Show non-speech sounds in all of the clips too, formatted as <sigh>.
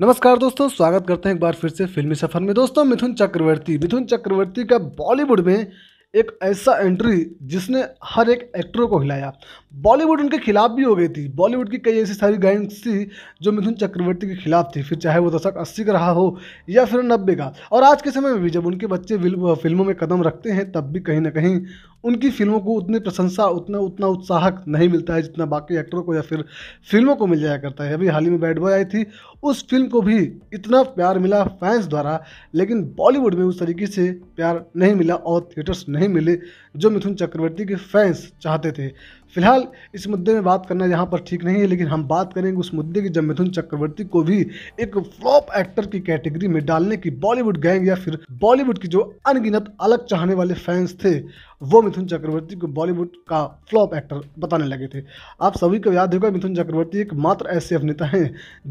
नमस्कार दोस्तों स्वागत करते हैं एक बार फिर से फिल्मी सफर में दोस्तों मिथुन चक्रवर्ती मिथुन चक्रवर्ती का बॉलीवुड में एक ऐसा एंट्री जिसने हर एक एक्टरों को हिलाया बॉलीवुड उनके खिलाफ भी हो गई थी बॉलीवुड की कई ऐसी सारी गैंग्स थी जो मिथुन चक्रवर्ती के खिलाफ थी फिर चाहे वो दशक अस्सी का रहा हो या फिर नब्बे का और आज के समय में भी जब उनके बच्चे फिल्मों में कदम रखते हैं तब भी कहीं ना कहीं उनकी फिल्मों को उतनी प्रशंसा उतना उतना उत्साह नहीं मिलता है जितना बाकी एक्टरों को या फिर फिल्मों को मिल जाया करता है अभी हाल ही में बैड बॉय आई थी उस फिल्म को भी इतना प्यार मिला फैंस द्वारा लेकिन बॉलीवुड में उस तरीके से प्यार नहीं मिला और थिएटर्स नहीं मिले जो मिथुन चक्रवर्ती के फैंस चाहते थे फिलहाल इस मुद्दे में बात करना यहाँ पर ठीक नहीं है लेकिन हम बात करेंगे उस मुद्दे की जब मिथुन चक्रवर्ती को भी एक फ्लॉप एक्टर की कैटेगरी में डालने की बॉलीवुड गैंग या फिर बॉलीवुड की जो अनगिनत अलग चाहने वाले फैंस थे वो मिथुन चक्रवर्ती को बॉलीवुड का फ्लॉप एक्टर बताने लगे थे आप सभी को याद होगा मिथुन चक्रवर्ती एक मात्र ऐसे अभिनेता हैं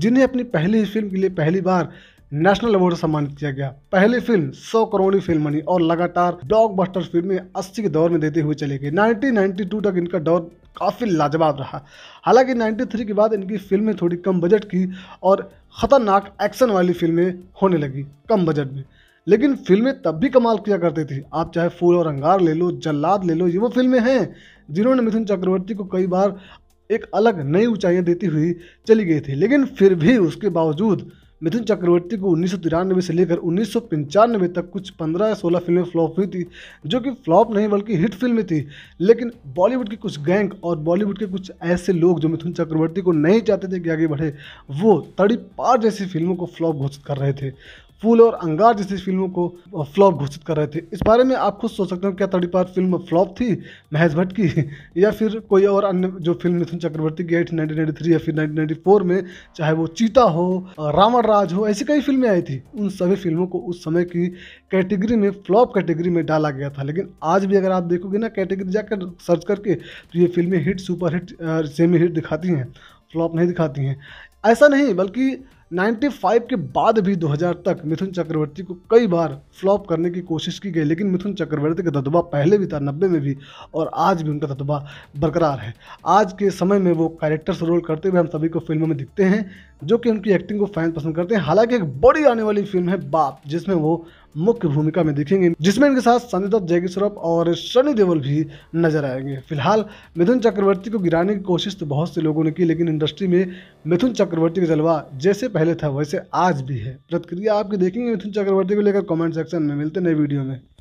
जिन्हें अपनी पहली फिल्म के लिए पहली बार नेशनल अवार्ड सम्मानित किया गया पहली फिल्म सौ करोड़ी फिल्म बनी और लगातार डॉकबस्टर फिल्में अस्सी के दौर में देते हुए चली गई 1992 तक इनका दौर काफ़ी लाजवाब रहा हालांकि 93 के बाद इनकी फिल्में थोड़ी कम बजट की और ख़तरनाक एक्शन वाली फिल्में होने लगी कम बजट में लेकिन फिल्में तब भी कमाल किया करती थी आप चाहे फूल और अंगार ले लो जल्लाद ले लो ये वो फिल्में हैं जिन्होंने मिथुन चक्रवर्ती को कई बार एक अलग नई ऊंचाइयां देती हुई चली गई थी लेकिन फिर भी उसके बावजूद मिथुन चक्रवर्ती को उन्नीस से लेकर उन्नीस तक कुछ पंद्रह या सोलह फिल्में फ्लॉप हुई थी जो कि फ्लॉप नहीं बल्कि हिट फिल्में थी लेकिन बॉलीवुड के कुछ गैंग और बॉलीवुड के कुछ ऐसे लोग जो मिथुन चक्रवर्ती को नहीं चाहते थे कि आगे बढ़े वो तड़ी पार जैसी फिल्मों को फ्लॉप घोषित कर रहे थे फूल और अंगार जैसी फिल्मों को फ्लॉप घोषित कर रहे थे इस बारे में आप खुद सोच सकते हो क्या तड़ी पार फिल्म फ्लॉप थी महेश भट्ट की <laughs> या फिर कोई और अन्य जो फिल्म मिथुन चक्रवर्ती की आई नाइनटी नाइनटीन या फिर नाइनटीन में चाहे वो चीता हो रावण राज हो ऐसी कई फिल्में आई थी उन सभी फिल्मों को उस समय की कैटेगरी में फ्लॉप कैटेगरी में डाला गया था लेकिन आज भी अगर आप देखोगे ना कैटेगरी जाकर सर्च करके तो ये फिल्में hit super hit semi hit दिखाती हैं फ्लॉप नहीं दिखाती हैं ऐसा नहीं बल्कि 95 के बाद भी 2000 तक मिथुन चक्रवर्ती को कई बार फ्लॉप करने की कोशिश की गई लेकिन मिथुन चक्रवर्ती का ततबा पहले भी था नब्बे में भी और आज भी उनका ततबा बरकरार है आज के समय में वो कैरेक्टर्स रोल करते हुए हम सभी को फिल्मों में दिखते हैं जो कि उनकी एक्टिंग को फैन पसंद करते हैं हालांकि एक बड़ी आने वाली फिल्म है बाप जिसमें वो मुख्य भूमिका में दिखेंगे जिसमें इनके साथ संजय जैकी श्रॉफ और सनी देवल भी नजर आएंगे फिलहाल मिथुन चक्रवर्ती को गिराने की कोशिश तो बहुत से लोगों ने की लेकिन इंडस्ट्री में मिथुन चक्रवर्ती का जलवा जैसे पहले था वैसे आज भी है प्रतिक्रिया आपकी देखेंगे मिथुन चक्रवर्ती को लेकर कॉमेंट सेक्शन में मिलते नए वीडियो में